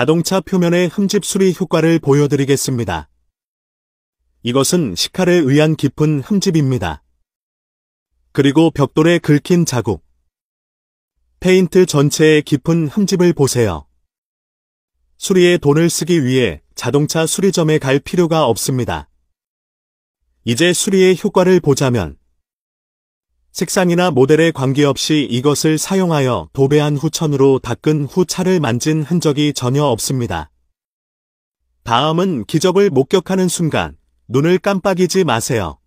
자동차 표면의 흠집 수리 효과를 보여드리겠습니다. 이것은 식칼를 의한 깊은 흠집입니다. 그리고 벽돌에 긁힌 자국, 페인트 전체의 깊은 흠집을 보세요. 수리에 돈을 쓰기 위해 자동차 수리점에 갈 필요가 없습니다. 이제 수리의 효과를 보자면 색상이나 모델에 관계없이 이것을 사용하여 도배한 후 천으로 닦은 후 차를 만진 흔적이 전혀 없습니다. 다음은 기적을 목격하는 순간 눈을 깜빡이지 마세요.